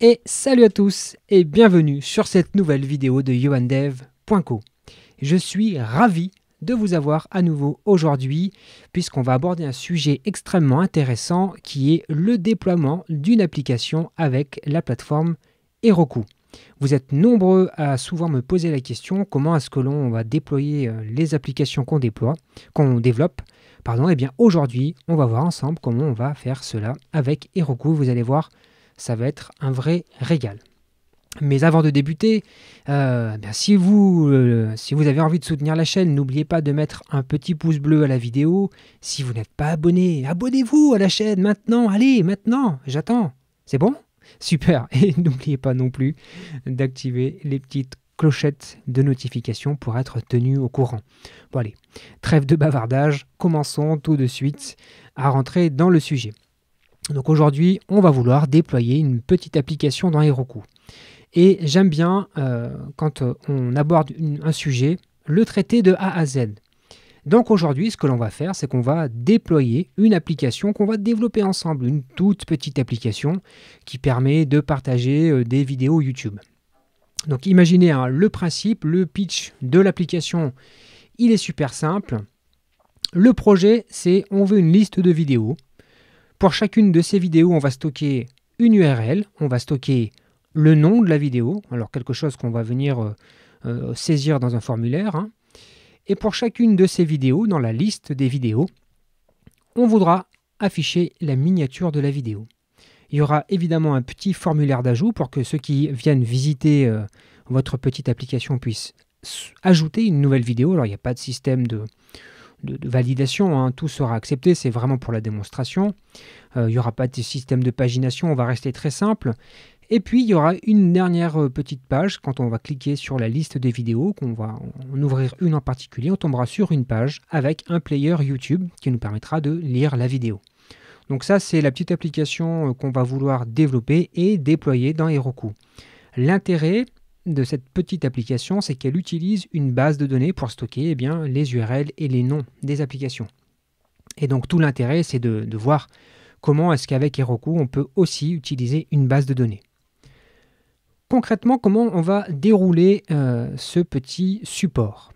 Et salut à tous et bienvenue sur cette nouvelle vidéo de yoandev.co. Je suis ravi de vous avoir à nouveau aujourd'hui puisqu'on va aborder un sujet extrêmement intéressant qui est le déploiement d'une application avec la plateforme Heroku. Vous êtes nombreux à souvent me poser la question comment est-ce que l'on va déployer euh, les applications qu'on déploie, qu'on développe. Pardon, et eh bien aujourd'hui, on va voir ensemble comment on va faire cela avec Heroku. Vous allez voir, ça va être un vrai régal. Mais avant de débuter, euh, ben, vous, euh, si vous avez envie de soutenir la chaîne, n'oubliez pas de mettre un petit pouce bleu à la vidéo. Si vous n'êtes pas abonné, abonnez-vous à la chaîne maintenant, allez, maintenant, j'attends. C'est bon Super. Et n'oubliez pas non plus d'activer les petites clochettes de notification pour être tenu au courant. Bon allez, trêve de bavardage, commençons tout de suite à rentrer dans le sujet. Donc aujourd'hui, on va vouloir déployer une petite application dans Heroku. Et j'aime bien, euh, quand euh, on aborde un sujet, le traiter de A à Z. Donc aujourd'hui, ce que l'on va faire, c'est qu'on va déployer une application qu'on va développer ensemble, une toute petite application qui permet de partager euh, des vidéos YouTube. Donc imaginez hein, le principe, le pitch de l'application, il est super simple. Le projet, c'est on veut une liste de vidéos pour chacune de ces vidéos, on va stocker une URL, on va stocker le nom de la vidéo, alors quelque chose qu'on va venir euh, euh, saisir dans un formulaire. Hein. Et pour chacune de ces vidéos, dans la liste des vidéos, on voudra afficher la miniature de la vidéo. Il y aura évidemment un petit formulaire d'ajout pour que ceux qui viennent visiter euh, votre petite application puissent ajouter une nouvelle vidéo. Alors il n'y a pas de système de, de, validation. Hein. Tout sera accepté, c'est vraiment pour la démonstration. Euh, il n'y aura pas de système de pagination, on va rester très simple. Et puis il y aura une dernière euh, petite page quand on va cliquer sur la liste des vidéos, qu'on va en ouvrir une en particulier, on tombera sur une page avec un player YouTube qui nous permettra de lire la vidéo. Donc ça c'est la petite application euh, qu'on va vouloir développer et déployer dans Heroku. L'intérêt de cette petite application, c'est qu'elle utilise une base de données pour stocker eh bien, les URL et les noms des applications. Et donc tout l'intérêt, c'est de, voir comment est-ce qu'avec Heroku, on peut aussi utiliser une base de données. Concrètement, comment on va dérouler euh, ce petit support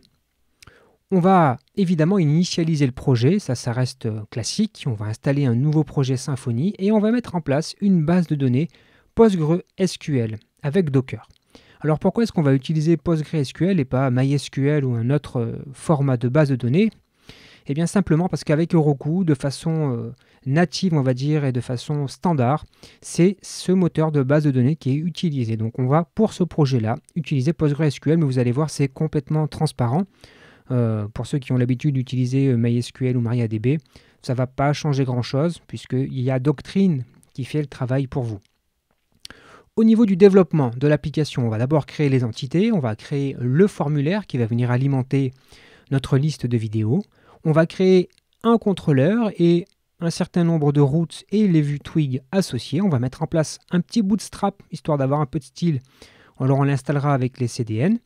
On va évidemment initialiser le projet, ça, ça reste euh, classique. On va installer un nouveau projet Symfony et on va mettre en place une base de données PostgreSQL avec Docker. Alors pourquoi est-ce qu'on va utiliser PostgreSQL et pas MySQL ou un autre euh, format de base de données Eh bien simplement parce qu'avec Heroku, de façon euh, native on va dire et de façon standard, c'est ce moteur de base de données qui est utilisé. Donc on va pour ce projet-là utiliser PostgreSQL, mais vous allez voir c'est complètement transparent. Euh, pour ceux qui ont l'habitude d'utiliser MySQL ou MariaDB, ça ne va pas changer grand-chose puisqu'il y a Doctrine qui fait le travail pour vous. Au niveau du développement de l'application, on va d'abord créer les entités, on va créer le formulaire qui va venir alimenter notre liste de vidéos. On va créer un contrôleur et un certain nombre de routes et les vues Twig associées. On va mettre en place un petit bootstrap, histoire d'avoir un peu de style. Alors on l'installera avec les CDN.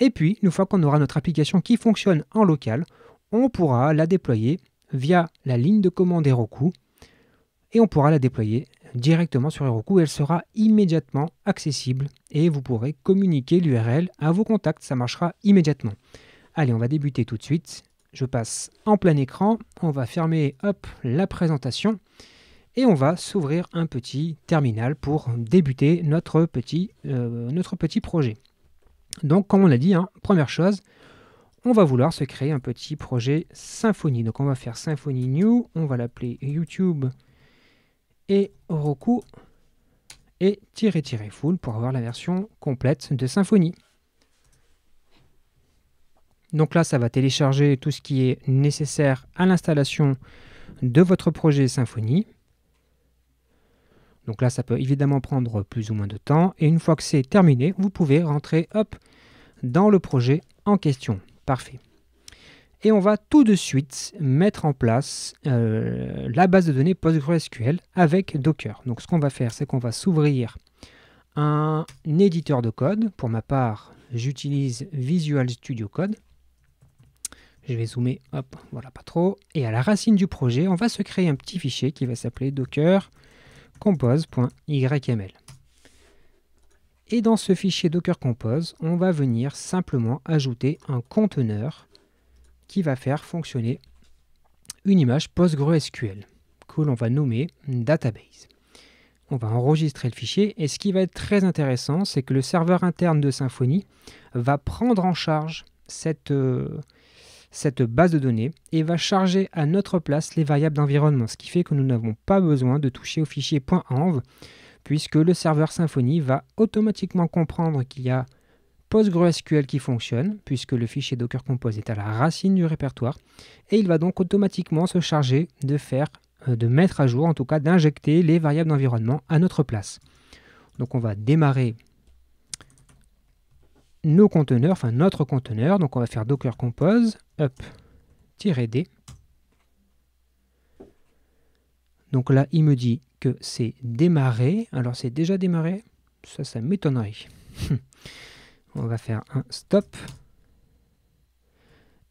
Et puis, une fois qu'on aura notre application qui fonctionne en local, on pourra la déployer via la ligne de commande Heroku et on pourra la déployer directement sur Heroku. Elle sera immédiatement accessible et vous pourrez communiquer l'URL à vos contacts. Ça marchera immédiatement. Allez, on va débuter tout de suite. Je passe en plein écran. On va fermer hop, la présentation et on va s'ouvrir un petit terminal pour débuter notre petit, euh, notre petit projet. Donc, comme on l'a dit, hein, première chose, on va vouloir se créer un petit projet Symfony. Donc on va faire Symfony New, on va l'appeler YouTube et Roku et tirer tirer full pour avoir la version complète de Symfony. Donc là, ça va télécharger tout ce qui est nécessaire à l'installation de votre projet Symfony. Donc là, ça peut évidemment prendre plus ou moins de temps. Et une fois que c'est terminé, vous pouvez rentrer dans le projet en question. Parfait et on va tout de suite mettre en place euh, la base de données PostgreSQL avec Docker. Donc ce qu'on va faire, c'est qu'on va s'ouvrir un éditeur de code. Pour ma part, j'utilise Visual Studio Code. Je vais zoomer, hop, voilà pas trop. Et à la racine du projet, on va se créer un petit fichier qui va s'appeler docker compose.yml. Et dans ce fichier docker compose, on va venir simplement ajouter un conteneur qui va faire fonctionner une image PostgreSQL que l'on va nommer database. On va enregistrer le fichier et ce qui va être très intéressant, c'est que le serveur interne de Symfony va prendre en charge cette, euh, cette base de données et va charger à notre place les variables d'environnement, ce qui fait que nous n'avons pas besoin de toucher au fichier .env puisque le serveur Symfony va automatiquement comprendre qu'il y a PostgreSQL qui fonctionne, puisque le fichier Docker Compose est à la racine du répertoire, et il va donc automatiquement se charger de faire, euh, de mettre à jour, en tout cas d'injecter les variables d'environnement à notre place. Donc on va démarrer nos conteneurs, enfin notre conteneur, donc on va faire Docker Compose, up-d. Donc là, il me dit que c'est démarré. Alors c'est déjà démarré Ça, ça m'étonnerait. on va faire un stop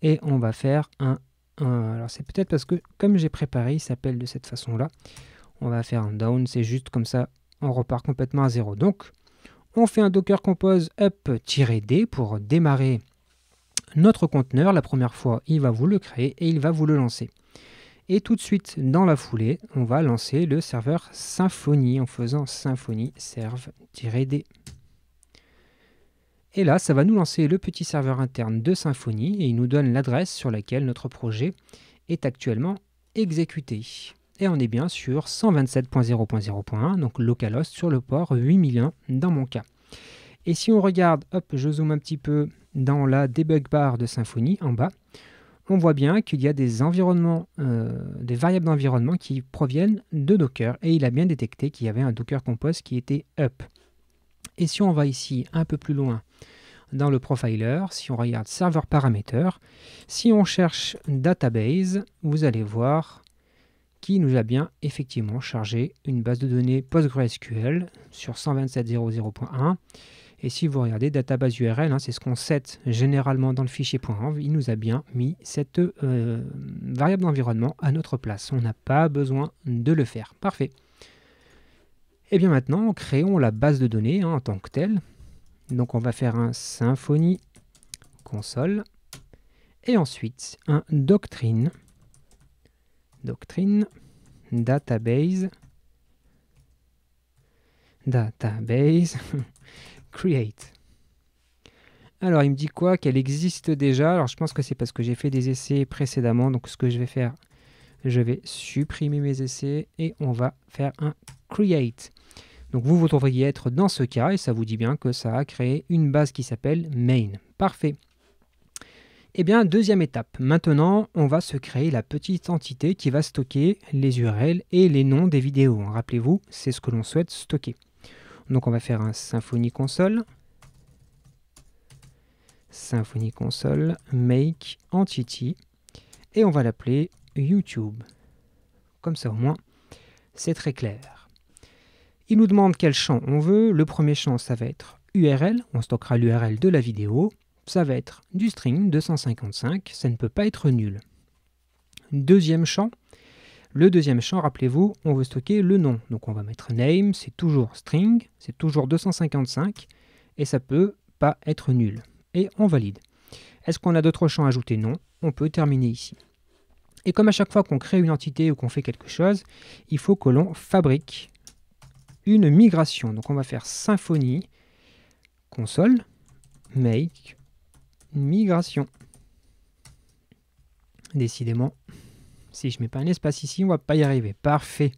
et on va faire un, alors c'est peut-être parce que comme j'ai préparé il s'appelle de cette façon là on va faire un down c'est juste comme ça on repart complètement à zéro donc on fait un docker compose up-d pour démarrer notre conteneur la première fois il va vous le créer et il va vous le lancer et tout de suite dans la foulée on va lancer le serveur Symfony en faisant Symfony serve-d et là, ça va nous lancer le petit serveur interne de Symfony et il nous donne l'adresse sur laquelle notre projet est actuellement exécuté. Et on est bien sur 127.0.0.1, donc localhost sur le port 8001 dans mon cas. Et si on regarde, hop, je zoome un petit peu dans la debug bar de Symfony en bas, on voit bien qu'il y a des environnements, euh, des variables d'environnement qui proviennent de Docker et il a bien détecté qu'il y avait un Docker Compose qui était up. Et si on va ici un peu plus loin dans le profiler, si on regarde serveur parameter, si on cherche database, vous allez voir qui nous a bien effectivement chargé une base de données PostgreSQL sur 127.0.0.1. Et si vous regardez database URL, hein, c'est ce qu'on set généralement dans le fichier .env, il nous a bien mis cette euh, variable d'environnement à notre place. On n'a pas besoin de le faire. Parfait. Et eh bien maintenant, créons la base de données hein, en tant que telle. Donc on va faire un Symfony console et ensuite un doctrine doctrine database database create alors il me dit quoi qu'elle existe déjà alors je pense que c'est parce que j'ai fait des essais précédemment donc ce que je vais faire je vais supprimer mes essais et on va faire un create. Donc vous vous trouveriez être dans ce cas et ça vous dit bien que ça a créé une base qui s'appelle main. Parfait. Et eh bien, deuxième étape. Maintenant, on va se créer la petite entité qui va stocker les URL et les noms des vidéos. Rappelez-vous, c'est ce que l'on souhaite stocker. Donc on va faire un Symfony Console. Symfony Console make entity et on va l'appeler YouTube. Comme ça au moins, c'est très clair. Il nous demande quel champ on veut. Le premier champ, ça va être URL. On stockera l'URL de la vidéo. Ça va être du string 255. Ça ne peut pas être nul. Deuxième champ. Le deuxième champ, rappelez-vous, on veut stocker le nom. Donc on va mettre name, c'est toujours string, c'est toujours 255, et ça peut pas être nul. Et on valide. Est-ce qu'on a d'autres champs à ajouter Non. On peut terminer ici. Et comme à chaque fois qu'on crée une entité ou qu'on fait quelque chose, il faut que l'on fabrique une migration. Donc on va faire symphonie console make migration. Décidément, si je mets pas un espace ici, on va pas y arriver. Parfait.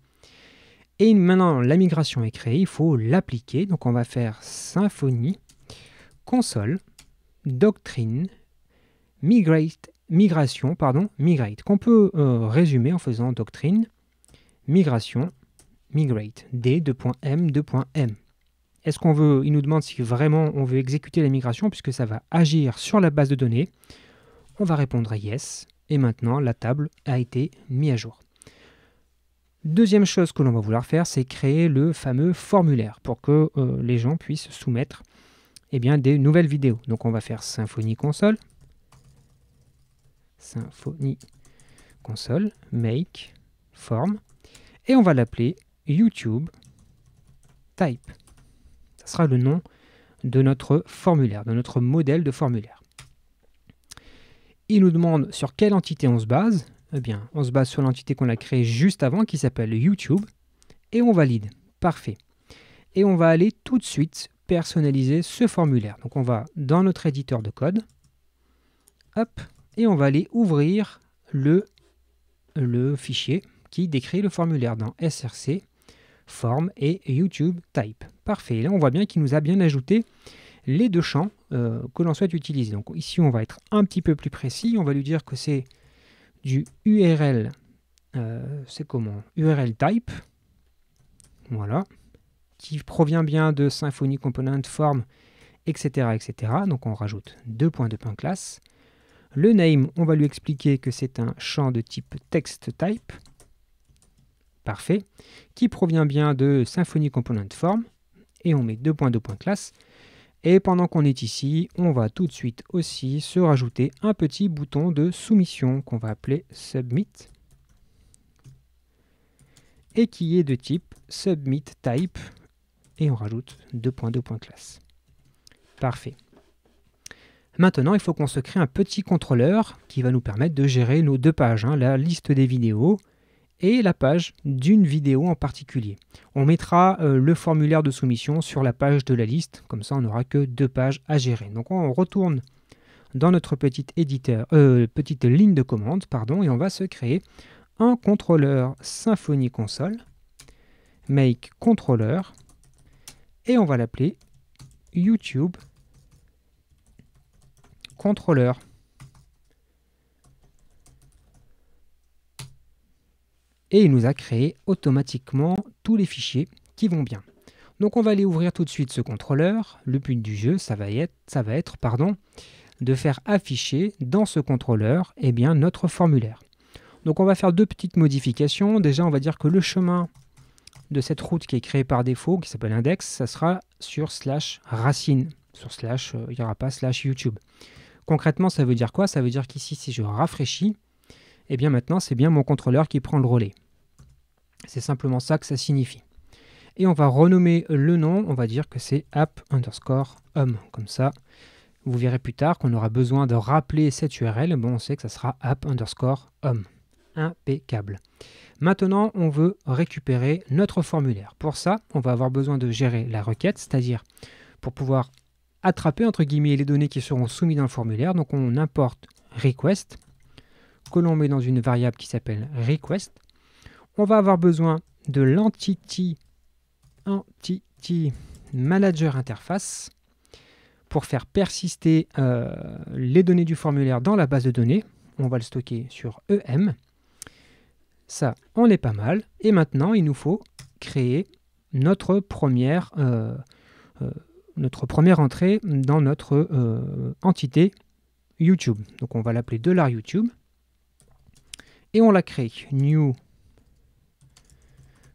Et maintenant, la migration est créée, il faut l'appliquer. Donc on va faire symphonie console doctrine migrate migration pardon migrate qu'on peut euh, résumer en faisant doctrine migration migrate, d2.m, 2.m. Est-ce qu'on veut, il nous demande si vraiment on veut exécuter la migration puisque ça va agir sur la base de données. On va répondre yes et maintenant la table a été mise à jour. Deuxième chose que l'on va vouloir faire, c'est créer le fameux formulaire pour que euh, les gens puissent soumettre eh bien, des nouvelles vidéos. Donc on va faire Symfony Console, Symfony Console, Make, Form, et on va l'appeler YouTube Type. Ce sera le nom de notre formulaire, de notre modèle de formulaire. Il nous demande sur quelle entité on se base. Eh bien, on se base sur l'entité qu'on a créée juste avant qui s'appelle YouTube et on valide. Parfait. Et on va aller tout de suite personnaliser ce formulaire. Donc on va dans notre éditeur de code. Hop, et on va aller ouvrir le, le fichier qui décrit le formulaire dans SRC Form et YouTube Type. Parfait. Et là, on voit bien qu'il nous a bien ajouté les deux champs euh, que l'on souhaite utiliser. Donc ici, on va être un petit peu plus précis. On va lui dire que c'est du URL. Euh, c'est comment URL type. Voilà. Qui provient bien de Symfony Component Form, etc. etc. Donc on rajoute deux points de pain classe. Le name, on va lui expliquer que c'est un champ de type text type parfait, qui provient bien de Symfony Component Form, et on met deux points, Et pendant qu'on est ici, on va tout de suite aussi se rajouter un petit bouton de soumission qu'on va appeler Submit, et qui est de type Submit Type, et on rajoute deux points, Parfait. Maintenant, il faut qu'on se crée un petit contrôleur qui va nous permettre de gérer nos deux pages, hein, la liste des vidéos et la page d'une vidéo en particulier. On mettra euh, le formulaire de soumission sur la page de la liste, comme ça on n'aura que deux pages à gérer. Donc on retourne dans notre petite, éditeur, euh, petite ligne de commande pardon, et on va se créer un contrôleur Symfony Console, make controller, et on va l'appeler YouTube Controller. et il nous a créé automatiquement tous les fichiers qui vont bien. Donc on va aller ouvrir tout de suite ce contrôleur. Le but du jeu, ça va être, ça va être pardon, de faire afficher dans ce contrôleur eh bien, notre formulaire. Donc on va faire deux petites modifications. Déjà, on va dire que le chemin de cette route qui est créée par défaut, qui s'appelle index, ça sera sur slash racine. Sur slash, euh, il n'y aura pas slash YouTube. Concrètement, ça veut dire quoi Ça veut dire qu'ici, si je rafraîchis, et eh bien maintenant c'est bien mon contrôleur qui prend le relais. C'est simplement ça que ça signifie. Et on va renommer le nom, on va dire que c'est app underscore home. Comme ça, vous verrez plus tard qu'on aura besoin de rappeler cette URL. Bon, on sait que ça sera app underscore home. Impeccable. Maintenant, on veut récupérer notre formulaire. Pour ça, on va avoir besoin de gérer la requête, c'est-à-dire pour pouvoir attraper entre guillemets les données qui seront soumises dans le formulaire. Donc on importe request l'on met dans une variable qui s'appelle request, on va avoir besoin de l'entity entity manager interface pour faire persister euh, les données du formulaire dans la base de données. On va le stocker sur EM. Ça, on est pas mal. Et maintenant, il nous faut créer notre première, euh, euh, notre première entrée dans notre entité YouTube. Donc on va l'appeler de YouTube et on la crée. New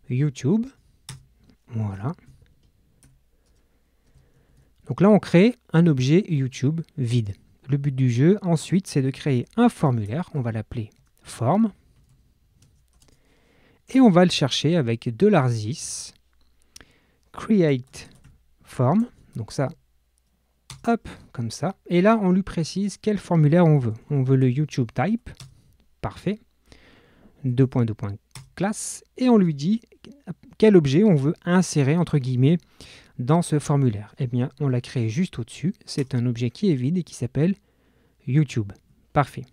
YouTube. Voilà. Donc là, on crée un objet YouTube vide. Le but du jeu, ensuite, c'est de créer un formulaire. On va l'appeler Form. Et on va le chercher avec l'arzis create form. Donc ça, hop, comme ça. Et là, on lui précise quel formulaire on veut. On veut le YouTube type. Parfait deux classe, et on lui dit quel objet on veut insérer, entre guillemets, dans ce formulaire. Eh bien, on l'a créé juste au-dessus. C'est un objet qui est vide et qui s'appelle YouTube. Parfait.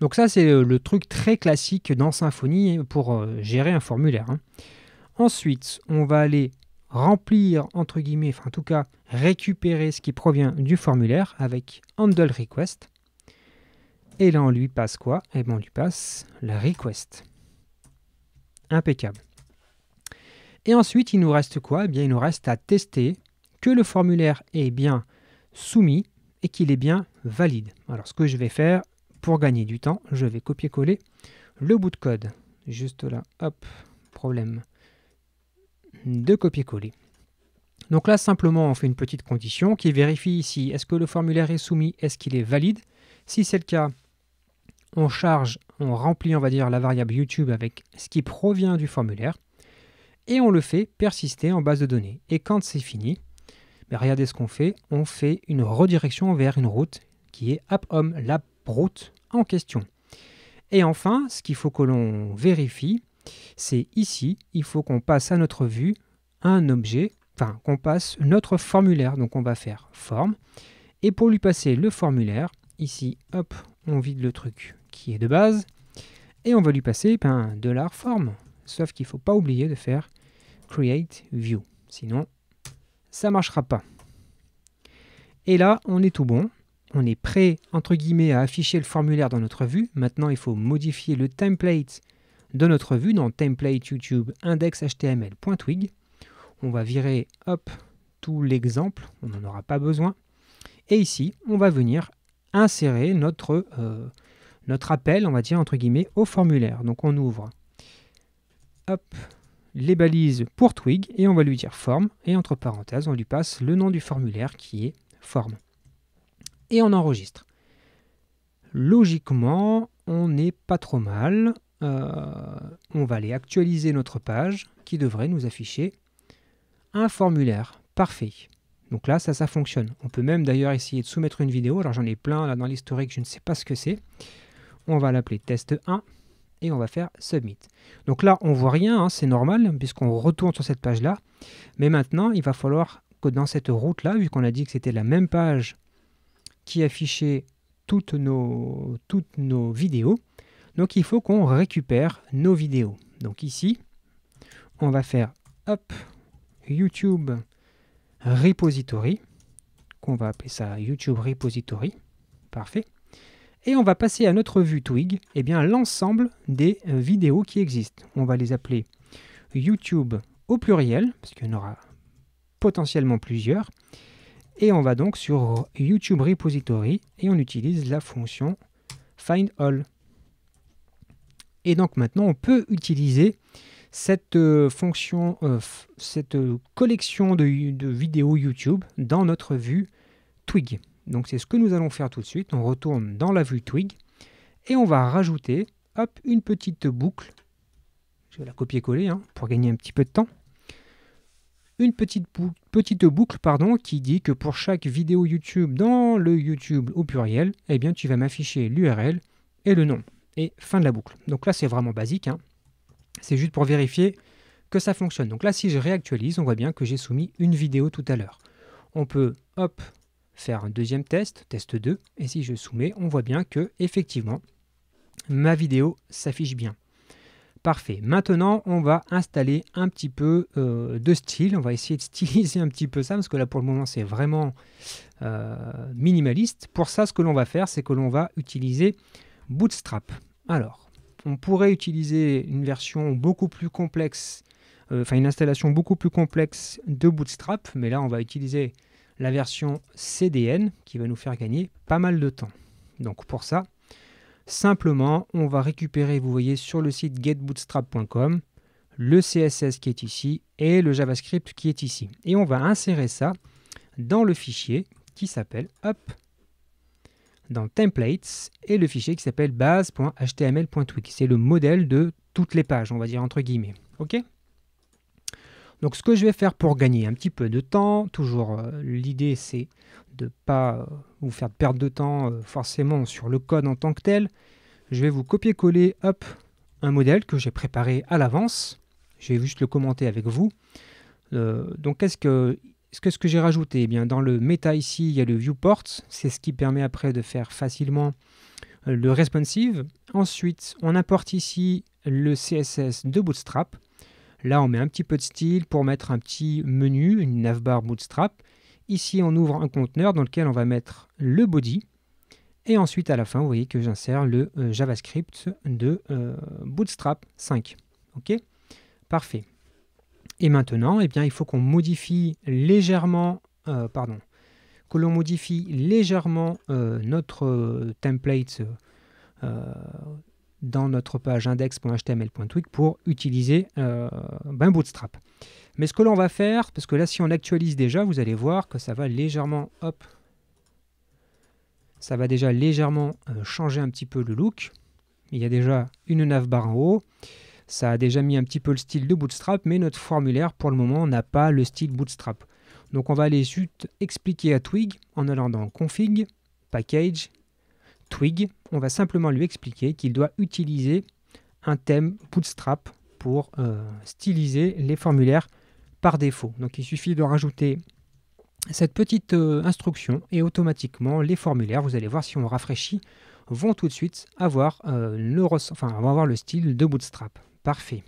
Donc ça, c'est euh, le truc très classique dans Symfony pour euh, gérer un formulaire. Hein. Ensuite, on va aller remplir, entre guillemets, enfin en tout cas récupérer ce qui provient du formulaire avec handle request. Et là, on lui passe quoi Eh bien, on lui passe la request. Impeccable. Et ensuite, il nous reste quoi Eh bien, il nous reste à tester que le formulaire est bien soumis et qu'il est bien valide. Alors, ce que je vais faire, pour gagner du temps, je vais copier-coller le bout de code. Juste là, hop, problème de copier-coller. Donc là, simplement, on fait une petite condition qui vérifie ici, est-ce que le formulaire est soumis, est-ce qu'il est valide si c'est le cas, on charge, on remplit, on va dire, la variable YouTube avec ce qui provient du formulaire et on le fait persister en base de données. Et quand c'est fini, mais ben, regardez ce qu'on fait, on fait une redirection vers une route qui est app-home, la route en question. Et enfin, ce qu'il faut que l'on vérifie, c'est ici, il faut qu'on passe à notre vue un objet, enfin qu'on passe notre formulaire. Donc on va faire forme. Et pour lui passer le formulaire, ici, hop, on vide le truc qui est de base, et on va lui passer un eh ben, de form. Sauf qu'il ne faut pas oublier de faire create view, sinon ça ne marchera pas. Et là, on est tout bon. On est prêt, entre guillemets, à afficher le formulaire dans notre vue. Maintenant, il faut modifier le template de notre vue dans template YouTube index On va virer, hop, tout l'exemple, on n'en aura pas besoin. Et ici, on va venir insérer notre, euh, notre appel, on va dire entre guillemets, au formulaire. Donc on ouvre hop, les balises pour Twig et on va lui dire forme et entre parenthèses on lui passe le nom du formulaire qui est forme. Et on enregistre. Logiquement, on n'est pas trop mal. Euh, on va aller actualiser notre page qui devrait nous afficher un formulaire. Parfait. Donc là, ça, ça fonctionne. On peut même d'ailleurs essayer de soumettre une vidéo. Alors j'en ai plein là dans l'historique, je ne sais pas ce que c'est on va l'appeler test 1 et on va faire submit. Donc là, on voit rien, hein, c'est normal, puisqu'on retourne sur cette page-là. Mais maintenant, il va falloir que dans cette route-là, vu qu'on a dit que c'était la même page qui affichait toutes nos, toutes nos vidéos, donc il faut qu'on récupère nos vidéos. Donc ici, on va faire up YouTube Repository, qu'on va appeler ça YouTube Repository. Parfait. Et on va passer à notre vue Twig, et eh bien l'ensemble des euh, vidéos qui existent. On va les appeler YouTube au pluriel, parce qu'il y en aura potentiellement plusieurs. Et on va donc sur YouTube Repository et on utilise la fonction Find All. Et donc maintenant, on peut utiliser cette euh, fonction, euh, cette collection de vidéos YouTube dans notre vue Twig. Donc c'est ce que nous allons faire tout de suite. On retourne dans la vue Twig et on va rajouter hop, une petite boucle. Je vais la copier-coller hein, pour gagner un petit peu de temps. Une petite, petite boucle pardon, qui dit que pour chaque vidéo YouTube dans le YouTube au pluriel, eh bien, tu vas m'afficher l'URL et le nom. Et fin de la boucle. Donc là, c'est vraiment basique. Hein. C'est juste pour vérifier que ça fonctionne. Donc là, si je réactualise, on voit bien que j'ai soumis une vidéo tout à l'heure. On peut, hop, faire un deuxième test, test 2, et si je soumets, on voit bien que, effectivement, ma vidéo s'affiche bien. Parfait. Maintenant, on va installer un petit peu euh, de style. On va essayer de styliser un petit peu ça, parce que là, pour le moment, c'est vraiment euh, minimaliste. Pour ça, ce que l'on va faire, c'est que l'on va utiliser Bootstrap. Alors, on pourrait utiliser une version beaucoup plus complexe, euh, enfin une installation beaucoup plus complexe de Bootstrap, mais là, on va utiliser la version CDN qui va nous faire gagner pas mal de temps. Donc pour ça, simplement, on va récupérer, vous voyez, sur le site getbootstrap.com, le CSS qui est ici et le JavaScript qui est ici. Et on va insérer ça dans le fichier qui s'appelle up dans templates et le fichier qui s'appelle base.html.twig. C'est le modèle de toutes les pages, on va dire entre guillemets. OK donc ce que je vais faire pour gagner un petit peu de temps, toujours euh, l'idée c'est de ne pas euh, vous faire perdre de temps euh, forcément sur le code en tant que tel, je vais vous copier-coller un modèle que j'ai préparé à l'avance, je vais juste le commenter avec vous. donc qu'est-ce que j'ai rajouté eh bien, Dans le méta ici, il y a le viewport, c'est ce qui permet après de faire facilement le responsive. Ensuite, on importe ici le CSS de Bootstrap. Là, on met un petit peu de style pour mettre un petit menu, une navbar bootstrap. Ici, on ouvre un conteneur dans lequel on va mettre le body. Et ensuite, à la fin, vous voyez que j'insère le euh, JavaScript de euh, Bootstrap 5. OK Parfait. Et maintenant, eh bien, il faut qu'on modifie légèrement, euh, pardon, que l'on modifie légèrement notre template dans notre page index.html.twig pour utiliser euh, ben Bootstrap. Mais ce que l'on va faire, parce que là si on actualise déjà, vous allez voir que ça va légèrement, hop, ça va déjà légèrement euh, changer un petit peu le look. Il y a déjà une navbar en haut, ça a déjà mis un petit peu le style de Bootstrap, mais notre formulaire pour le moment n'a pas le style Bootstrap. Donc on va aller juste expliquer à Twig en allant dans Config, Package, Twig, on va simplement lui expliquer qu'il doit utiliser un thème Bootstrap pour euh, styliser les formulaires par défaut. Donc il suffit de rajouter cette petite euh, instruction et automatiquement les formulaires, vous allez voir si on rafraîchit, vont tout de suite avoir, euh, le, enfin, avoir le style de Bootstrap. Parfait.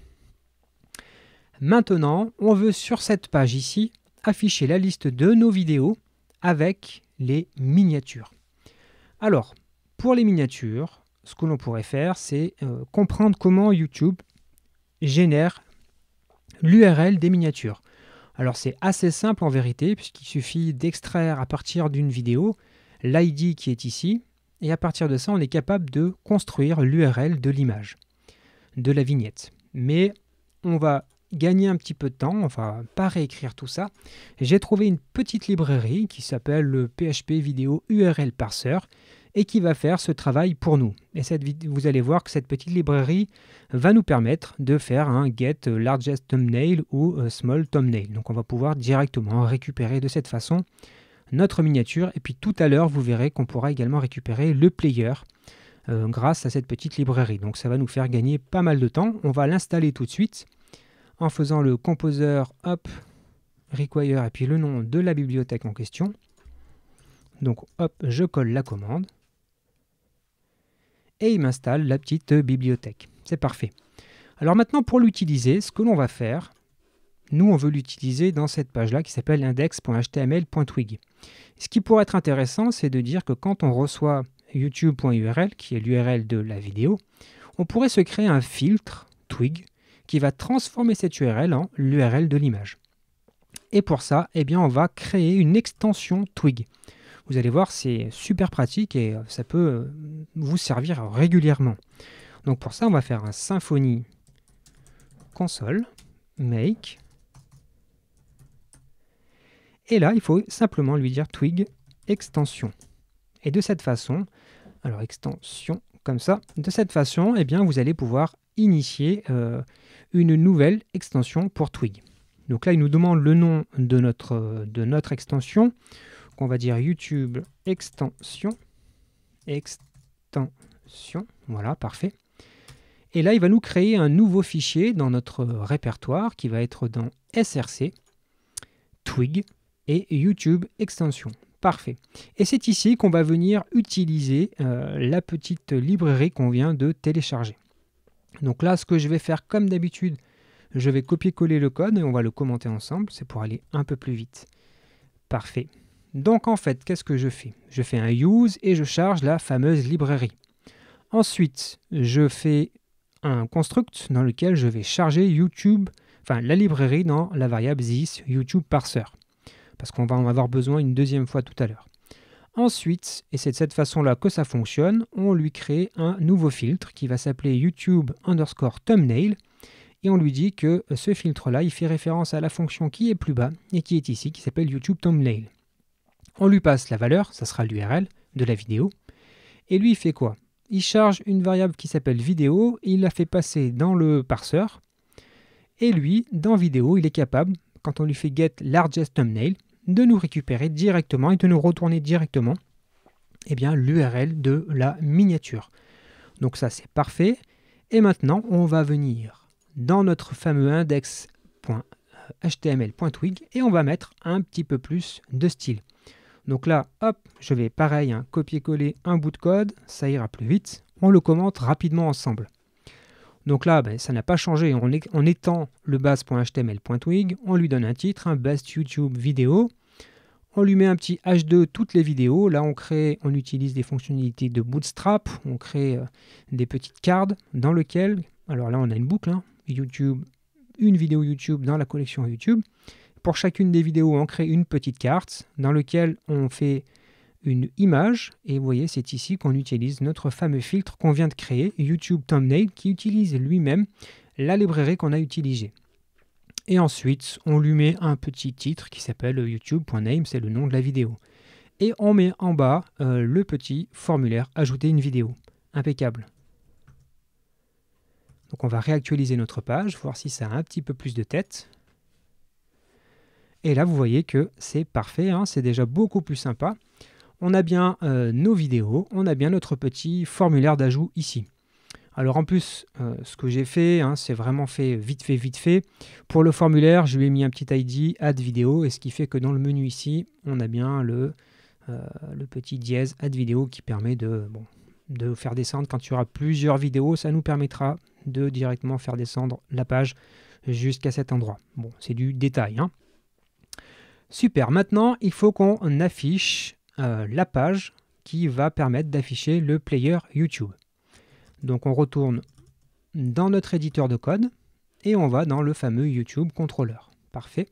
Maintenant, on veut sur cette page ici afficher la liste de nos vidéos avec les miniatures. Alors, pour les miniatures, ce que l'on pourrait faire, c'est euh, comprendre comment YouTube génère l'URL des miniatures. Alors c'est assez simple en vérité, puisqu'il suffit d'extraire à partir d'une vidéo l'ID qui est ici, et à partir de ça, on est capable de construire l'URL de l'image, de la vignette. Mais on va gagner un petit peu de temps, on va pas réécrire tout ça. J'ai trouvé une petite librairie qui s'appelle le PHP Video URL Parser, et qui va faire ce travail pour nous. Et cette, vous allez voir que cette petite librairie va nous permettre de faire un get euh, largest thumbnail ou euh, small thumbnail. Donc on va pouvoir directement récupérer de cette façon notre miniature. Et puis tout à l'heure, vous verrez qu'on pourra également récupérer le player euh, grâce à cette petite librairie. Donc ça va nous faire gagner pas mal de temps. On va l'installer tout de suite en faisant le composer hop require et puis le nom de la bibliothèque en question. Donc hop, je colle la commande et il m'installe la petite bibliothèque. C'est parfait. Alors maintenant, pour l'utiliser, ce que l'on va faire, nous, on veut l'utiliser dans cette page-là qui s'appelle index.html.twig. Ce qui pourrait être intéressant, c'est de dire que quand on reçoit youtube.url, qui est l'URL de la vidéo, on pourrait se créer un filtre twig qui va transformer cette URL en l'URL de l'image. Et pour ça, eh bien, on va créer une extension twig. Vous allez voir, c'est super pratique et euh, ça peut euh, vous servir régulièrement. Donc pour ça, on va faire un Symfony console make. Et là, il faut simplement lui dire twig extension. Et de cette façon, alors extension comme ça, de cette façon, eh bien, vous allez pouvoir initier euh, une nouvelle extension pour twig. Donc là, il nous demande le nom de notre, de notre extension on va dire YouTube extension. Extension. Voilà, parfait. Et là, il va nous créer un nouveau fichier dans notre répertoire qui va être dans SRC, Twig et YouTube extension. Parfait. Et c'est ici qu'on va venir utiliser euh, la petite librairie qu'on vient de télécharger. Donc là, ce que je vais faire comme d'habitude, je vais copier-coller le code et on va le commenter ensemble. C'est pour aller un peu plus vite. Parfait. Donc en fait, qu'est-ce que je fais Je fais un use et je charge la fameuse librairie. Ensuite, je fais un construct dans lequel je vais charger YouTube, enfin la librairie dans la variable this YouTube parser. Parce qu'on va en avoir besoin une deuxième fois tout à l'heure. Ensuite, et c'est de cette façon-là que ça fonctionne, on lui crée un nouveau filtre qui va s'appeler YouTube underscore thumbnail et on lui dit que ce filtre-là, il fait référence à la fonction qui est plus bas et qui est ici, qui s'appelle YouTube thumbnail. On lui passe la valeur, ça sera l'URL de la vidéo. Et lui, il fait quoi Il charge une variable qui s'appelle vidéo, il la fait passer dans le parseur. Et lui, dans vidéo, il est capable, quand on lui fait get largest thumbnail, de nous récupérer directement et de nous retourner directement eh bien l'URL de la miniature. Donc ça c'est parfait. Et maintenant on va venir dans notre fameux index.html.twig euh, et on va mettre un petit peu plus de style. Donc là, hop, je vais pareil, hein, copier-coller un bout de code, ça ira plus vite. On le commente rapidement ensemble. Donc là, ben, ça n'a pas changé. On en étend le base.html.twig, on lui donne un titre, un hein, YouTube vidéo. On lui met un petit h2 toutes les vidéos. Là, on crée, on utilise des fonctionnalités de Bootstrap. On crée euh, des petites cartes dans lesquelles, alors là, on a une boucle, hein, YouTube, une vidéo YouTube dans la collection YouTube. Pour chacune des vidéos, on crée une petite carte dans laquelle on fait une image. Et vous voyez, c'est ici qu'on utilise notre fameux filtre qu'on vient de créer, YouTube Thumbnail, qui utilise lui-même la librairie qu'on a utilisée. Et ensuite, on lui met un petit titre qui s'appelle youtube.name, c'est le nom de la vidéo. Et on met en bas euh, le petit formulaire Ajouter une vidéo. Impeccable. Donc on va réactualiser notre page, voir si ça a un petit peu plus de tête. Et là, vous voyez que c'est parfait, hein, c'est déjà beaucoup plus sympa. On a bien euh, nos vidéos, on a bien notre petit formulaire d'ajout ici. Alors en plus, euh, ce que j'ai fait, hein, c'est vraiment fait vite fait, vite fait. Pour le formulaire, je lui ai mis un petit ID add vidéo, et ce qui fait que dans le menu ici, on a bien le, euh, le petit dièse add vidéo qui permet de, bon, de faire descendre quand il y aura plusieurs vidéos. Ça nous permettra de directement faire descendre la page jusqu'à cet endroit. Bon, c'est du détail. Hein. Super, maintenant il faut qu'on affiche euh, la page qui va permettre d'afficher le player YouTube. Donc on retourne dans notre éditeur de code et on va dans le fameux YouTube Controller. Parfait.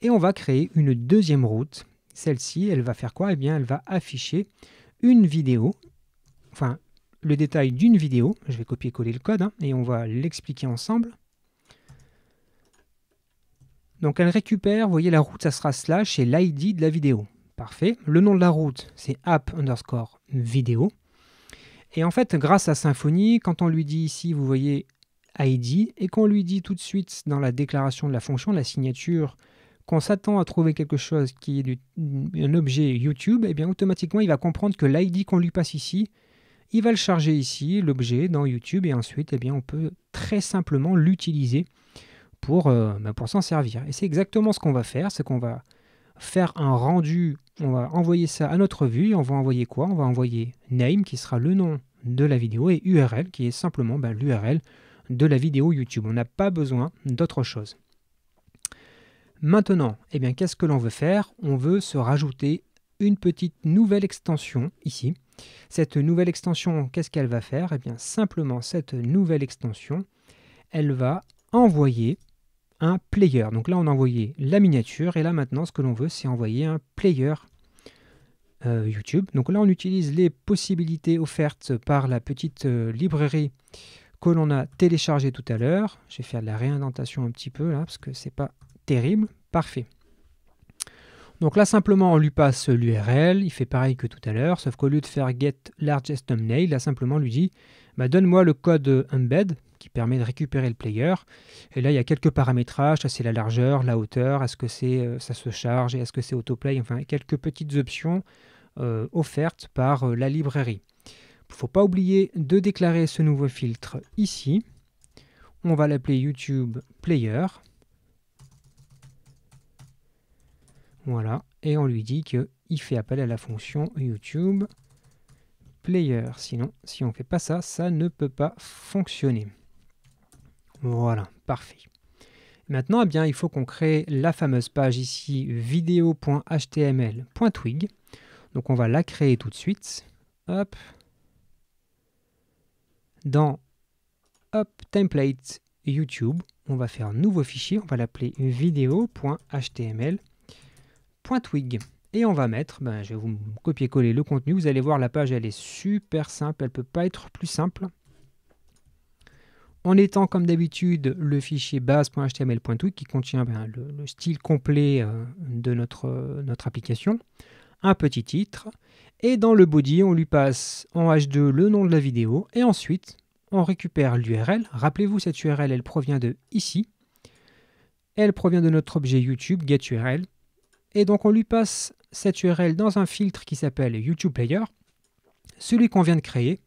Et on va créer une deuxième route. Celle-ci, elle va faire quoi Eh bien, elle va afficher une vidéo, enfin le détail d'une vidéo. Je vais copier-coller le code hein, et on va l'expliquer ensemble. Donc elle récupère, vous voyez la route, ça sera slash et l'ID de la vidéo. Parfait. Le nom de la route, c'est app underscore vidéo. Et en fait, grâce à Symfony, quand on lui dit ici, vous voyez ID, et qu'on lui dit tout de suite dans la déclaration de la fonction, la signature, qu'on s'attend à trouver quelque chose qui est un objet YouTube, et eh bien automatiquement, il va comprendre que l'ID qu'on lui passe ici, il va le charger ici, l'objet, dans YouTube, et ensuite, eh bien, on peut très simplement l'utiliser euh, bah, pour, s'en servir. Et c'est exactement ce qu'on va faire, c'est qu'on va faire un rendu, on va envoyer ça à notre vue, on va envoyer quoi On va envoyer name qui sera le nom de la vidéo et URL qui est simplement bah, l'URL de la vidéo YouTube. On n'a pas besoin d'autre chose. Maintenant, eh bien, qu'est-ce que l'on veut faire On veut se rajouter une petite nouvelle extension ici. Cette nouvelle extension, qu'est-ce qu'elle va faire Eh bien, simplement, cette nouvelle extension, elle va envoyer un player. Donc là, on a envoyé la miniature et là, maintenant, ce que l'on veut, c'est envoyer un player euh, YouTube. Donc là, on utilise les possibilités offertes par la petite euh, librairie que l'on a téléchargé tout à l'heure. Je vais faire de la réindentation un petit peu là, parce que c'est pas terrible. Parfait. Donc là, simplement, on lui passe l'URL. Il fait pareil que tout à l'heure, sauf qu'au lieu de faire get largest thumbnail, là, simplement, lui dit bah, donne-moi le code embed qui permet de récupérer le player. Et là, il y a quelques paramétrages, ça c'est la largeur, la hauteur, est-ce que c'est euh, ça se charge est-ce que c'est autoplay, enfin quelques petites options euh, offertes par euh, la librairie. Il ne faut pas oublier de déclarer ce nouveau filtre ici. On va l'appeler YouTube Player. Voilà, et on lui dit qu'il fait appel à la fonction YouTube Player. Sinon, si on ne fait pas ça, ça ne peut pas fonctionner. Voilà, parfait. Maintenant, eh bien, il faut qu'on crée la fameuse page ici vidéo.html.twig. Donc on va la créer tout de suite. Hop. Dans Hop template YouTube, on va faire un nouveau fichier, on va l'appeler vidéo.html.twig. Et on va mettre, ben, je vais vous copier-coller le contenu, vous allez voir la page elle est super simple, elle ne peut pas être plus simple en étant comme d'habitude le fichier base.html.twig qui contient ben, le, style complet euh, de notre, euh, notre application, un petit titre, et dans le body on lui passe en H2 le nom de la vidéo, et ensuite on récupère l'URL. Rappelez-vous, cette URL elle provient de ici, elle provient de notre objet YouTube, getURL, et donc on lui passe cette URL dans un filtre qui s'appelle YouTube Player, celui qu'on vient de créer,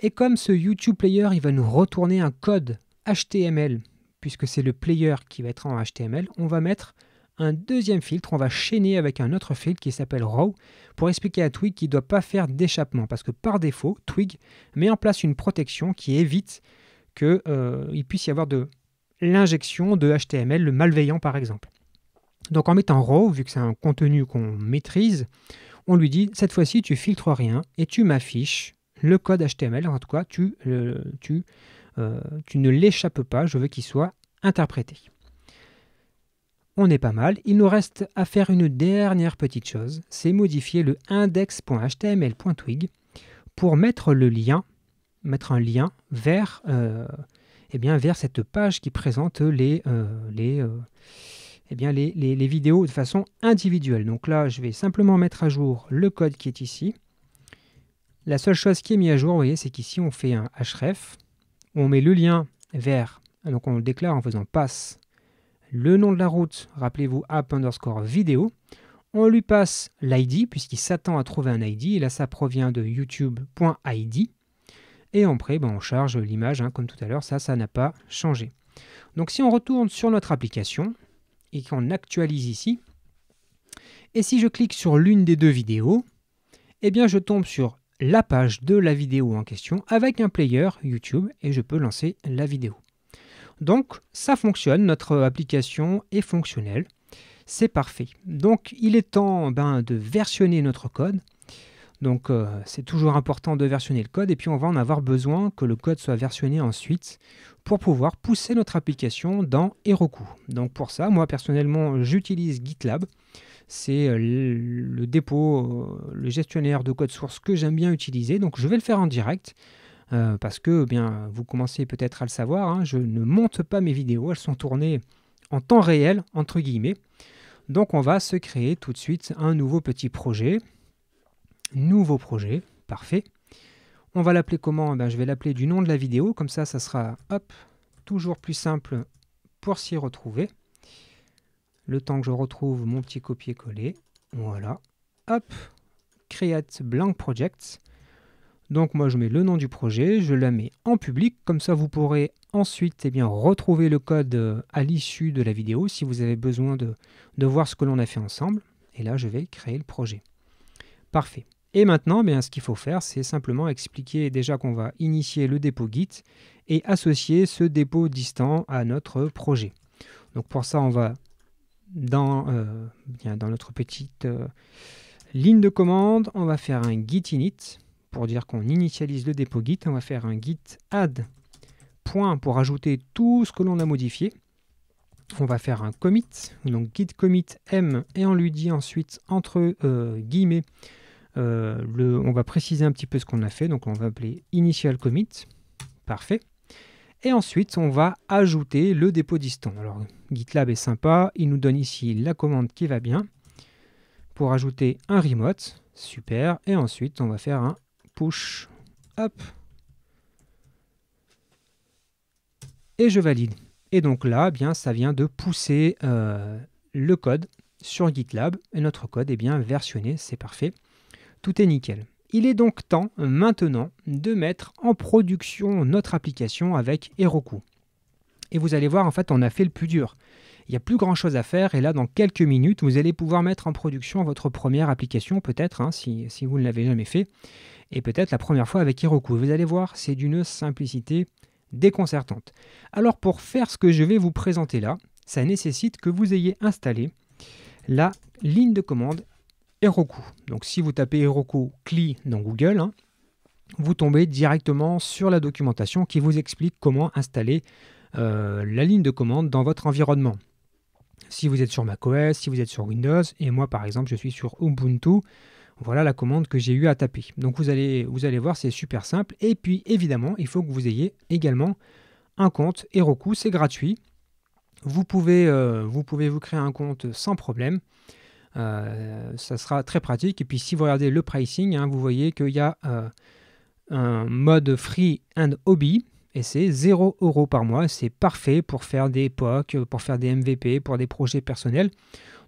et comme ce YouTube Player, il va nous retourner un code HTML, puisque c'est le player qui va être en HTML, on va mettre un deuxième filtre, on va chaîner avec un autre filtre qui s'appelle RAW pour expliquer à Twig qu'il ne doit pas faire d'échappement, parce que par défaut, Twig met en place une protection qui évite qu'il euh, puisse y avoir de l'injection de HTML, le malveillant par exemple. Donc en mettant RAW, vu que c'est un contenu qu'on maîtrise, on lui dit cette fois-ci tu filtres rien et tu m'affiches le code HTML, en tout cas, tu, tu, euh, tu ne l'échappes pas, je veux qu'il soit interprété. On est pas mal, il nous reste à faire une dernière petite chose, c'est modifier le index.html.twig pour mettre le lien, mettre un lien vers, euh, eh bien, vers cette page qui présente les, euh, les, eh bien, les vidéos de façon individuelle. Donc là, je vais simplement mettre à jour le code qui est ici. La seule chose qui est mise à jour, vous voyez, c'est qu'ici, on fait un href, on met le lien vers, donc on le déclare en faisant passe le nom de la route, rappelez-vous, app underscore vidéo, on lui passe l'ID, puisqu'il s'attend à trouver un ID, et là, ça provient de youtube.id, et après, ben, on charge l'image, hein, comme tout à l'heure, ça, ça n'a pas changé. Donc si on retourne sur notre application, et qu'on actualise ici, et si je clique sur l'une des deux vidéos, eh bien je tombe sur la page de la vidéo en question avec un player YouTube et je peux lancer la vidéo. Donc ça fonctionne, notre application est fonctionnelle, c'est parfait. Donc il est temps ben, de versionner notre code. Donc euh, c'est toujours important de versionner le code et puis on va en avoir besoin que le code soit versionné ensuite pour pouvoir pousser notre application dans Heroku. Donc pour ça, moi personnellement, j'utilise GitLab c'est euh, le dépôt, euh, le gestionnaire de code source que j'aime bien utiliser. Donc je vais le faire en direct. Euh, parce que eh bien, vous commencez peut-être à le savoir, hein, je ne monte pas mes vidéos, elles sont tournées en temps réel, entre guillemets. Donc on va se créer tout de suite un nouveau petit projet. Nouveau projet, parfait. On va l'appeler comment eh ben, Je vais l'appeler du nom de la vidéo, comme ça, ça sera hop, toujours plus simple pour s'y retrouver le temps que je retrouve mon petit copier-coller. Voilà. Hop, Create Blank Project. Donc moi je mets le nom du projet, je la mets en public, comme ça vous pourrez ensuite eh bien, retrouver le code euh, à l'issue de la vidéo si vous avez besoin de, de voir ce que l'on a fait ensemble. Et là je vais créer le projet. Parfait. Et maintenant, eh bien, ce qu'il faut faire, c'est simplement expliquer déjà qu'on va initier le dépôt Git et associer ce dépôt distant à notre projet. Donc pour ça, on va dans, euh, dans notre petite euh, ligne de commande, on va faire un git init pour dire qu'on initialise le dépôt git. On va faire un git add point pour ajouter tout ce que l'on a modifié. On va faire un commit, donc git commit m, et on lui dit ensuite entre euh, guillemets, le, on va préciser un petit peu ce qu'on a fait, donc on va appeler initial commit, parfait. Et ensuite, on va ajouter le dépôt distant. Alors, GitLab est sympa, il nous donne ici la commande qui va bien pour ajouter un remote. Super. Et ensuite, on va faire un push. Hop. Et je valide. Et donc là, eh bien, ça vient de pousser euh, le code sur GitLab. Et notre code est eh bien versionné. C'est parfait. Tout est nickel. Il est donc temps maintenant de mettre en production notre application avec Heroku. Et vous allez voir, en fait, on a fait le plus dur. Il n'y a plus grand chose à faire et là, dans quelques minutes, vous allez pouvoir mettre en production votre première application, peut-être, hein, si, si, vous ne l'avez jamais fait, et peut-être la première fois avec Heroku. Vous allez voir, c'est d'une simplicité déconcertante. Alors, pour faire ce que je vais vous présenter là, ça nécessite que vous ayez installé la ligne de commande Heroku. Donc si vous tapez Heroku CLI dans Google, hein, vous tombez directement sur la documentation qui vous explique comment installer euh, la ligne de commande dans votre environnement. Si vous êtes sur macOS, si vous êtes sur Windows, et moi par exemple je suis sur Ubuntu, voilà la commande que j'ai eu à taper. Donc vous allez, vous allez voir, c'est super simple. Et puis évidemment, il faut que vous ayez également un compte Heroku, c'est gratuit. Vous pouvez, euh, vous pouvez, vous créer un compte sans problème. Euh, ça sera très pratique. Et puis si vous regardez le pricing, hein, vous voyez qu'il y a euh, un mode free and hobby, et c'est 0 euros par mois. C'est parfait pour faire des POC, pour faire des MVP, pour des projets personnels.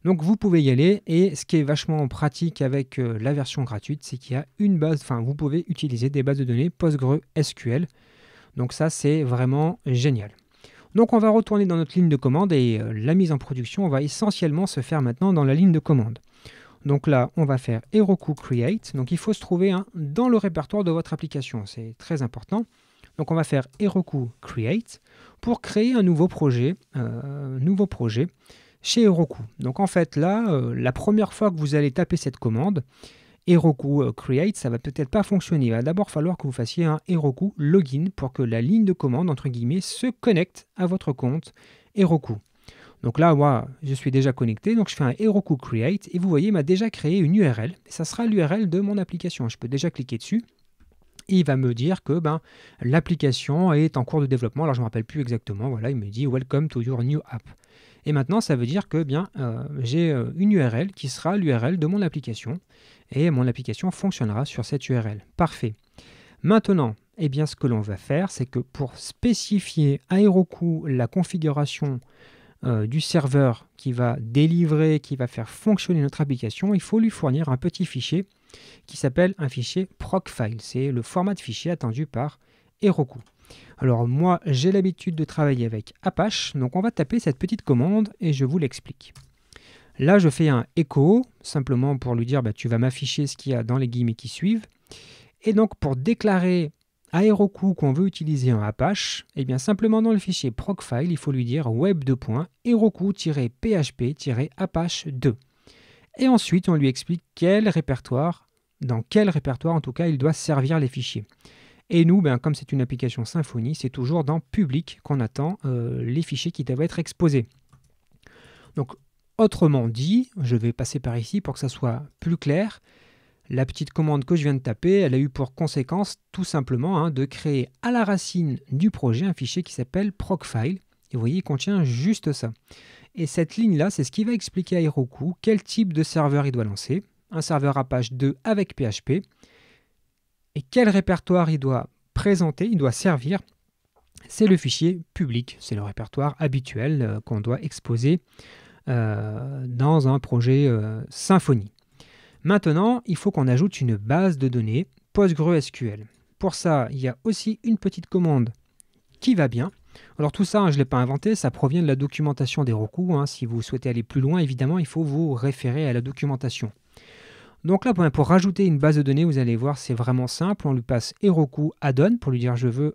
Donc vous pouvez y aller. Et ce qui est vachement pratique avec euh, la version gratuite, c'est qu'il y a une base, enfin vous pouvez utiliser des bases de données PostgreSQL. Donc ça c'est vraiment génial. Donc on va retourner dans notre ligne de commande et euh, la mise en production va essentiellement se faire maintenant dans la ligne de commande. Donc là, on va faire Heroku Create. Donc il faut se trouver hein, dans le répertoire de votre application, c'est très important. Donc on va faire Heroku Create pour créer un nouveau projet, euh, nouveau projet chez Heroku. Donc en fait là, euh, la première fois que vous allez taper cette commande, Heroku euh, Create, ça va peut-être pas fonctionner. Il va d'abord falloir que vous fassiez un Heroku Login pour que la ligne de commande, entre guillemets, se connecte à votre compte Heroku. Donc là, moi, je suis déjà connecté, donc je fais un Heroku Create et vous voyez, il m'a déjà créé une URL. ça sera l'URL de mon application. Je peux déjà cliquer dessus. Et il va me dire que ben, l'application est en cours de développement. Alors je ne me rappelle plus exactement. Voilà, il me dit Welcome to your new app. Et maintenant, ça veut dire que bien, euh, j'ai euh, une URL qui sera l'URL de mon application et mon application fonctionnera sur cette URL. Parfait. Maintenant, eh bien, ce que l'on va faire, c'est que pour spécifier à Heroku la configuration euh, du serveur qui va délivrer, qui va faire fonctionner notre application, il faut lui fournir un petit fichier qui s'appelle un fichier procfile. C'est le format de fichier attendu par Heroku. Alors moi, j'ai l'habitude de travailler avec Apache, donc on va taper cette petite commande et je vous l'explique. Là, je fais un echo, simplement pour lui dire bah, tu vas m'afficher ce qu'il y a dans les guillemets qui suivent. Et donc, pour déclarer à Heroku qu'on veut utiliser un Apache, et eh bien simplement dans le fichier procfile, il faut lui dire web2.heroku-php-apache2. Et ensuite, on lui explique quel répertoire, dans quel répertoire en tout cas, il doit servir les fichiers. Et nous, ben, comme c'est une application Symfony, c'est toujours dans public qu'on attend euh, les fichiers qui doivent être exposés. Donc, autrement dit, je vais passer par ici pour que ça soit plus clair. La petite commande que je viens de taper, elle a eu pour conséquence tout simplement hein, de créer à la racine du projet un fichier qui s'appelle procfile. Et vous voyez, il contient juste ça. Et cette ligne-là, c'est ce qui va expliquer à Heroku quel type de serveur il doit lancer. Un serveur Apache 2 avec PHP et quel répertoire il doit présenter, il doit servir, c'est le fichier public, c'est le répertoire habituel euh, qu'on doit exposer euh, dans un projet euh, Symfony. Maintenant, il faut qu'on ajoute une base de données PostgreSQL. Pour ça, il y a aussi une petite commande qui va bien. Alors tout ça, hein, je ne l'ai pas inventé, ça provient de la documentation des recours. Hein. Si vous souhaitez aller plus loin, évidemment, il faut vous référer à la documentation. Donc là, pour rajouter une base de données, vous allez voir, c'est vraiment simple. On lui passe Heroku add-on pour lui dire je veux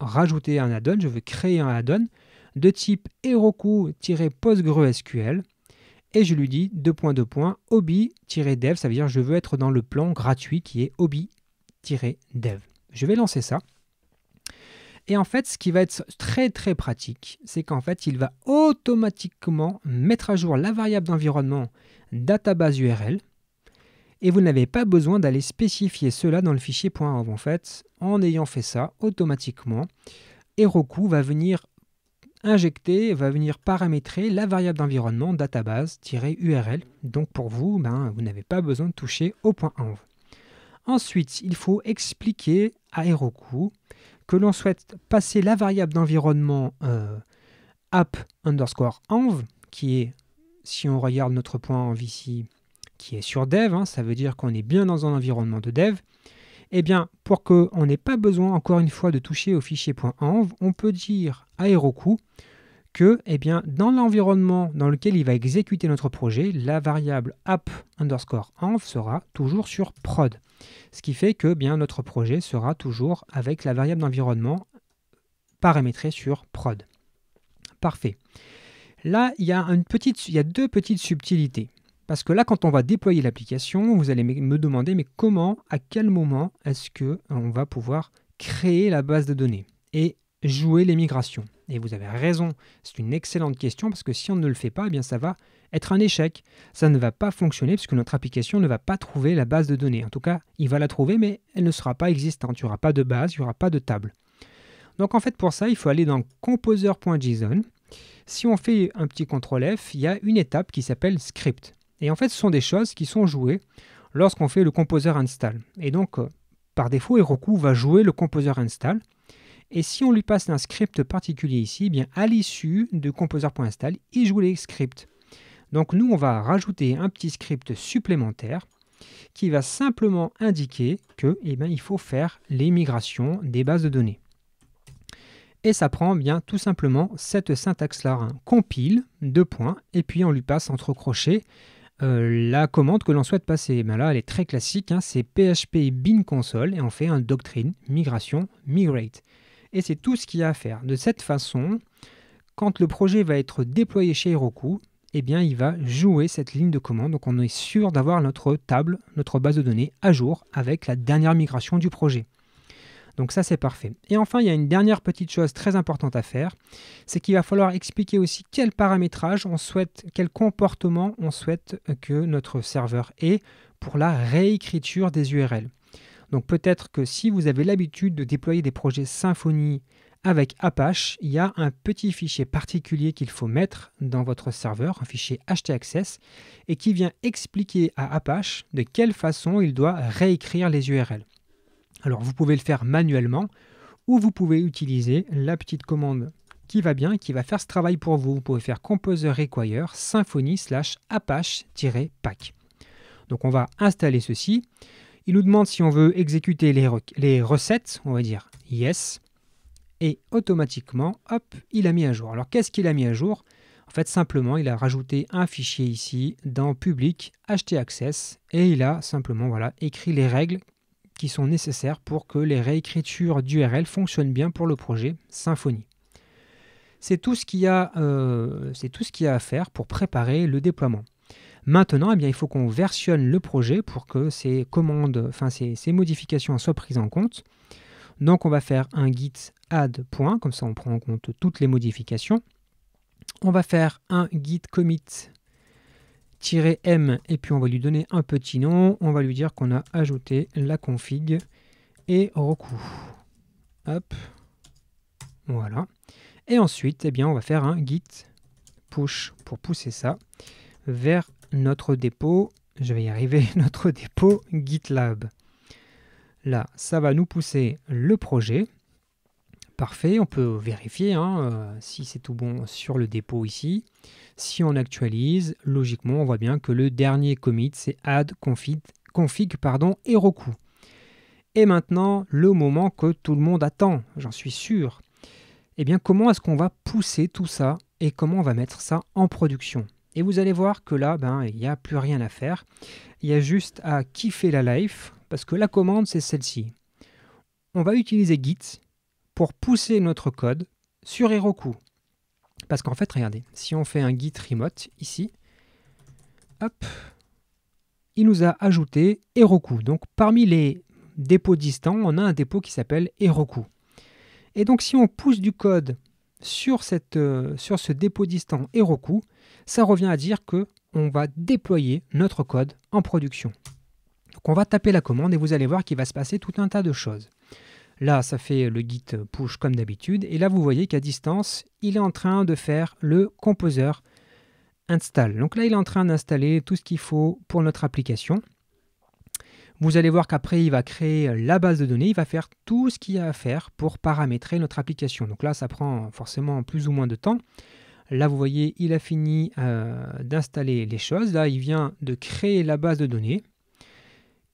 rajouter un add-on, je veux créer un add-on de type Heroku-PostgreSQL et je lui dis deux points hobby-dev, ça veut dire je veux être dans le plan gratuit qui est hobby-dev. Je vais lancer ça. Et en fait, ce qui va être très très pratique, c'est qu'en fait, il va automatiquement mettre à jour la variable d'environnement database URL et vous n'avez pas besoin d'aller spécifier cela dans le fichier .env. En fait, en ayant fait ça, automatiquement, Heroku va venir injecter, va venir paramétrer la variable d'environnement database-url. Donc pour vous, ben, vous n'avez pas besoin de toucher au point .env. Ensuite, il faut expliquer à Heroku que l'on souhaite passer la variable d'environnement euh, app underscore env, qui est, si on regarde notre point env ici, qui est sur dev, hein, ça veut dire qu'on est bien dans un environnement de dev, eh bien, pour qu'on n'ait pas besoin, encore une fois, de toucher au fichier .env, on peut dire à Heroku que, eh bien, dans l'environnement dans lequel il va exécuter notre projet, la variable app underscore env sera toujours sur prod. Ce qui fait que eh bien, notre projet sera toujours avec la variable d'environnement paramétrée sur prod. Parfait. Là, il une petite, il y a deux petites subtilités. Parce que là, quand on va déployer l'application, vous allez me demander, mais comment, à quel moment est-ce que euh, on va pouvoir créer la base de données et jouer les migrations Et vous avez raison, c'est une excellente question parce que si on ne le fait pas, eh bien ça va être un échec. Ça ne va pas fonctionner puisque notre application ne va pas trouver la base de données. En tout cas, il va la trouver, mais elle ne sera pas existante. Il n'y aura pas de base, il n'y aura pas de table. Donc en fait, pour ça, il faut aller dans composer.json. Si on fait un petit CTRL F, il y a une étape qui s'appelle script. Et en fait, ce sont des choses qui sont jouées lorsqu'on fait le composer install. Et donc, euh, par défaut, Heroku va jouer le composer install. Et si on lui passe un script particulier ici, eh bien à l'issue de composer.install, il joue les scripts. Donc nous, on va rajouter un petit script supplémentaire qui va simplement indiquer qu'il eh faut faire les migrations des bases de données. Et ça prend bien tout simplement cette syntaxe-là, hein. compile, deux points, et puis on lui passe entre crochets euh, la commande que l'on souhaite passer. Ben là, elle est très classique, hein. c'est PHP bin console et on fait un doctrine migration migrate. Et c'est tout ce qu'il y a à faire. De cette façon, quand le projet va être déployé chez Heroku, eh bien, il va jouer cette ligne de commande. Donc, on est sûr d'avoir notre table, notre base de données à jour avec la dernière migration du projet. Donc ça, c'est parfait. Et enfin, il y a une dernière petite chose très importante à faire, c'est qu'il va falloir expliquer aussi quel paramétrage on souhaite, quel comportement on souhaite que notre serveur ait pour la réécriture des URL. Donc peut-être que si vous avez l'habitude de déployer des projets Symfony avec Apache, il y a un petit fichier particulier qu'il faut mettre dans votre serveur, un fichier htaccess, et qui vient expliquer à Apache de quelle façon il doit réécrire les URL. Alors vous pouvez le faire manuellement ou vous pouvez utiliser la petite commande qui va bien, qui va faire ce travail pour vous. Vous pouvez faire Composer Require Symfony slash Apache-pack. Donc on va installer ceci. Il nous demande si on veut exécuter les, les recettes. On va dire yes. Et automatiquement, hop, il a mis à jour. Alors qu'est-ce qu'il a mis à jour en fait, simplement, il a rajouté un fichier ici dans public, ht access, et il a simplement voilà, écrit les règles qui sont nécessaires pour que les réécritures d'URL fonctionnent bien pour le projet Symfony. C'est tout ce qu'il y, euh, ce qu'il y, a à faire pour préparer le déploiement. Maintenant, eh bien, il faut qu'on versionne le projet pour que ces commandes, enfin ces, ces, modifications soient prises en compte. Donc on va faire un git add point, comme ça on prend en compte toutes les modifications. On va faire un git commit -m et puis on va lui donner un petit nom. On va lui dire qu'on a ajouté la config et recours Hop, voilà. Et ensuite, eh bien, on va faire un git push pour pousser ça vers notre dépôt. Je vais y arriver, notre dépôt GitLab. Là, ça va nous pousser le projet. Parfait, on peut vérifier hein, euh, si c'est tout bon sur le dépôt ici. Si on actualise, logiquement, on voit bien que le dernier commit, c'est add config, config pardon, Heroku. Et maintenant, le moment que tout le monde attend, j'en suis sûr. Eh bien, comment est-ce qu'on va pousser tout ça et comment on va mettre ça en production Et vous allez voir que là, ben, il n'y a plus rien à faire. Il y a juste à kiffer la life parce que la commande, c'est celle-ci. On va utiliser Git pour pousser notre code sur Heroku. Parce qu'en fait, regardez, si on fait un git remote ici, hop, il nous a ajouté Heroku. Donc parmi les dépôts distants, on a un dépôt qui s'appelle Heroku. Et donc si on pousse du code sur, cette, euh, sur ce dépôt distant Heroku, ça revient à dire que on va déployer notre code en production. Donc on va taper la commande et vous allez voir qu'il va se passer tout un tas de choses. Là, ça fait le git push comme d'habitude. Et là, vous voyez qu'à distance, il est en train de faire le composer install. Donc là, il est en train d'installer tout ce qu'il faut pour notre application. Vous allez voir qu'après, il va créer la base de données, il va faire tout ce qu'il y a à faire pour paramétrer notre application. Donc là, ça prend forcément plus ou moins de temps. Là, vous voyez, il a fini euh, d'installer les choses. Là, il vient de créer la base de données.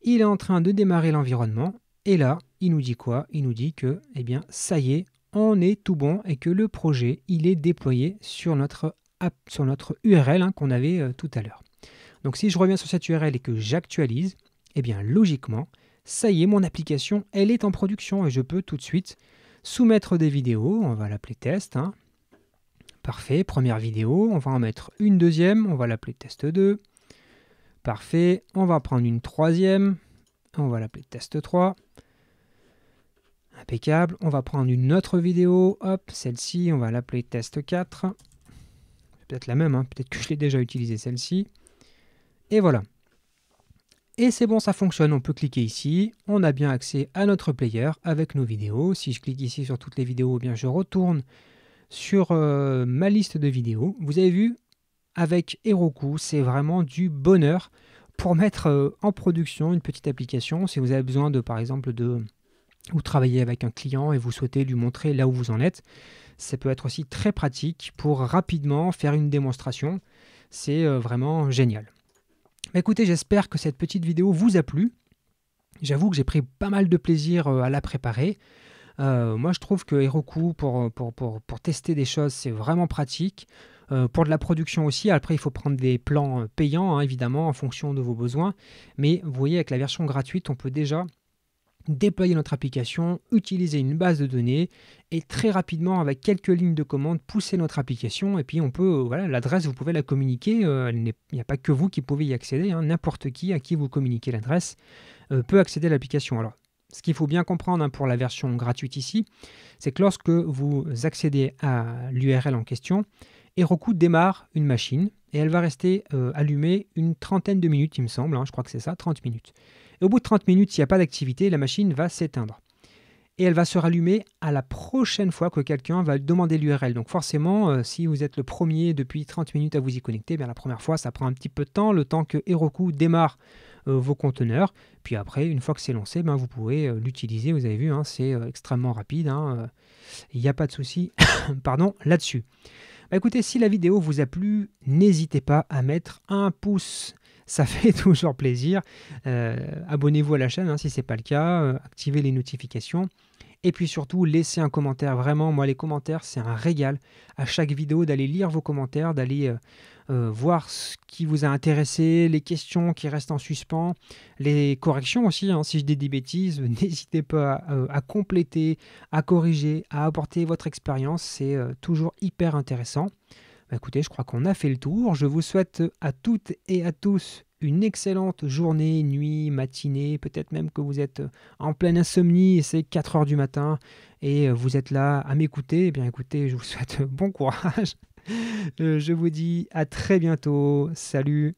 Il est en train de démarrer l'environnement. Et là, il nous dit quoi Il nous dit que, eh bien, ça y est, on est tout bon et que le projet, il est déployé sur notre, sur notre URL hein, qu'on avait euh, tout à l'heure. Donc si je reviens sur cette URL et que j'actualise, eh bien, logiquement, ça y est, mon application, elle est en production et je peux tout de suite soumettre des vidéos, on va l'appeler test. Hein. Parfait, première vidéo, on va en mettre une deuxième, on va l'appeler test 2. Parfait, on va prendre une troisième, on va l'appeler test 3. Impeccable. On va prendre une autre vidéo. Hop, celle-ci, on va l'appeler test 4. Peut-être la même, hein. peut-être que je l'ai déjà utilisée celle-ci. Et voilà. Et c'est bon, ça fonctionne. On peut cliquer ici. On a bien accès à notre player avec nos vidéos. Si je clique ici sur toutes les vidéos, eh bien je retourne sur euh, ma liste de vidéos. Vous avez vu, avec Heroku, c'est vraiment du bonheur pour mettre euh, en production une petite application. Si vous avez besoin de, par exemple, de ou travailler avec un client et vous souhaitez lui montrer là où vous en êtes. Ça peut être aussi très pratique pour rapidement faire une démonstration. C'est euh, vraiment génial. Bah, écoutez, j'espère que cette petite vidéo vous a plu. J'avoue que j'ai pris pas mal de plaisir euh, à la préparer. Euh, moi, je trouve que Heroku, pour, pour, tester des choses, c'est vraiment pratique. pour de la production aussi, après, il faut prendre des plans payants, hein, évidemment, en fonction de vos besoins. Mais vous voyez, avec la version gratuite, on peut déjà déployer notre application, utiliser une base de données et très rapidement avec quelques lignes de commande pousser notre application et puis on peut euh, voilà l'adresse vous pouvez la communiquer euh, il n'y a pas que vous qui pouvez y accéder hein. n'importe qui à qui vous communiquez l'adresse euh, peut accéder à l'application alors ce qu'il faut bien comprendre hein, pour la version gratuite ici c'est que lorsque vous accédez à l'URL en question Heroku démarre une machine et elle va rester euh, allumée une trentaine de minutes, il me semble, hein, je crois que c'est ça, 30 minutes. Et au bout de 30 minutes, s'il n'y a pas d'activité, la machine va s'éteindre. Et elle va se rallumer à la prochaine fois que quelqu'un va demander l'URL. Donc forcément, euh, si vous êtes le premier depuis 30 minutes à vous y connecter, eh bien la première fois, ça prend un petit peu de temps, le temps que Heroku démarre euh, vos conteneurs. Puis après, une fois que c'est lancé, ben, vous pouvez l'utiliser. Vous avez vu, hein, c'est extrêmement rapide. Hein, il n'y a pas de souci pardon, là-dessus. Bah, écoutez, si la vidéo vous a plu, n'hésitez pas à mettre un pouce. Ça fait toujours plaisir. Euh, abonnez-vous à la chaîne hein, si ce n'est pas le cas. Euh, activez les notifications. Et puis surtout, laissez un commentaire. Vraiment, moi, les commentaires, c'est un régal. À chaque vidéo, d'aller lire vos commentaires, d'aller euh, euh, voir ce qui vous a intéressé, les questions qui restent en suspens, les corrections aussi. Hein. si je dis des bêtises, n'hésitez pas euh, à, compléter, à corriger, à apporter votre expérience. C'est euh, toujours hyper intéressant. Bah, écoutez, je crois qu'on a fait le tour. Je vous souhaite à toutes et à tous une excellente journée, nuit, matinée, peut-être même que vous êtes en pleine insomnie et c'est 4 heures du matin et vous êtes là à m'écouter, eh bien écoutez, je vous souhaite bon courage euh, je vous dis à très bientôt. Salut